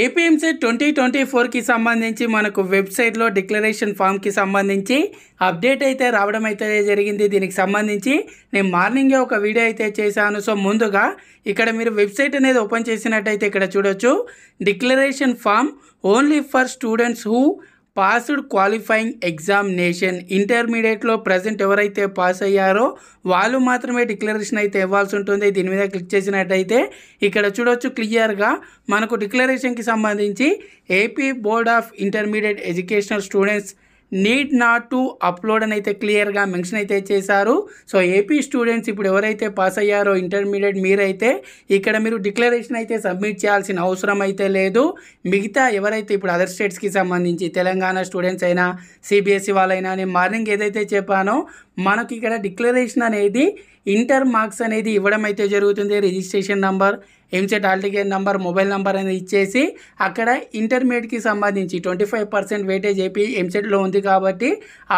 APMC twenty twenty ఫోర్కి సంబంధించి మనకు వెబ్సైట్లో డిక్లరేషన్ ఫామ్కి సంబంధించి అప్డేట్ అయితే రావడం అయితే జరిగింది దీనికి సంబంధించి నేను మార్నింగే ఒక వీడియో అయితే చేశాను సో ముందుగా ఇక్కడ మీరు వెబ్సైట్ అనేది ఓపెన్ చేసినట్టయితే ఇక్కడ చూడొచ్చు declaration form only for students who passed qualifying examination ఇంటర్మీడియట్లో ప్రజెంట్ ఎవరైతే పాస్ అయ్యారో వాళ్ళు మాత్రమే డిక్లరేషన్ అయితే ఇవ్వాల్సి ఉంటుంది దీని మీద క్లిక్ చేసినట్టయితే ఇక్కడ చూడొచ్చు క్లియర్గా మనకు డిక్లరేషన్కి సంబంధించి AP board of intermediate educational students need not to upload అని అయితే క్లియర్గా మెన్షన్ అయితే చేశారు సో ఏపీ స్టూడెంట్స్ ఇప్పుడు ఎవరైతే పాస్ అయ్యారో ఇంటర్మీడియట్ మీరైతే ఇక్కడ మీరు డిక్లరేషన్ అయితే సబ్మిట్ చేయాల్సిన అవసరం అయితే లేదు మిగతా ఎవరైతే ఇప్పుడు అదర్ స్టేట్స్కి సంబంధించి తెలంగాణ స్టూడెంట్స్ అయినా సిబిఎస్ఈ వాళ్ళైనా నేను మార్నింగ్ ఏదైతే చెప్పానో మనకి ఇక్కడ డిక్లరేషన్ అనేది ఇంటర్ మార్క్స్ అనేది ఇవ్వడం అయితే జరుగుతుంది registration number EAMCET hall ticket number mobile number అనేది ఇచ్చేసి అక్కడ ఇంటర్మీడియట్కి సంబంధించి ట్వంటీ ఫైవ్ పర్సెంట్ వెయిటేజ్ చెప్పి ఎంసెట్లో ఉంది కాబట్టి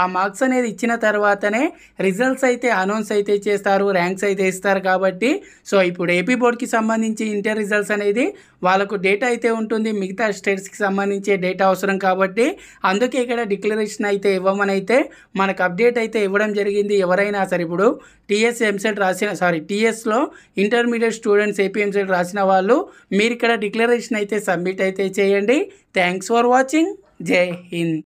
ఆ మార్క్స్ అనేది ఇచ్చిన తర్వాతనే రిజల్ట్స్ అయితే అనౌన్స్ అయితే చేస్తారు ర్యాంక్స్ అయితే ఇస్తారు కాబట్టి సో ఇప్పుడు ఏపీ బోర్డ్కి సంబంధించి ఇంటర్ రిజల్ట్స్ అనేది వాళ్ళకు డేటా అయితే ఉంటుంది మిగతా స్టేట్స్కి సంబంధించే డేటా అవసరం కాబట్టి అందుకే ఇక్కడ డిక్లరేషన్ అయితే ఇవ్వమని అయితే మనకు అప్డేట్ అయితే ఇవ్వడం జరిగింది జరిగింది ఎవరైనా సరే ఇప్పుడు టీఎస్ ఎంసెట్ రాసిన సారీ టీఎస్లో ఇంటర్మీడియట్ స్టూడెంట్స్ ఏపీఎంసెట్ రాసిన వాళ్ళు మీరు ఇక్కడ డిక్లరేషన్ అయితే సబ్మిట్ అయితే చేయండి థ్యాంక్స్ ఫర్ వాచింగ్ జై హింద్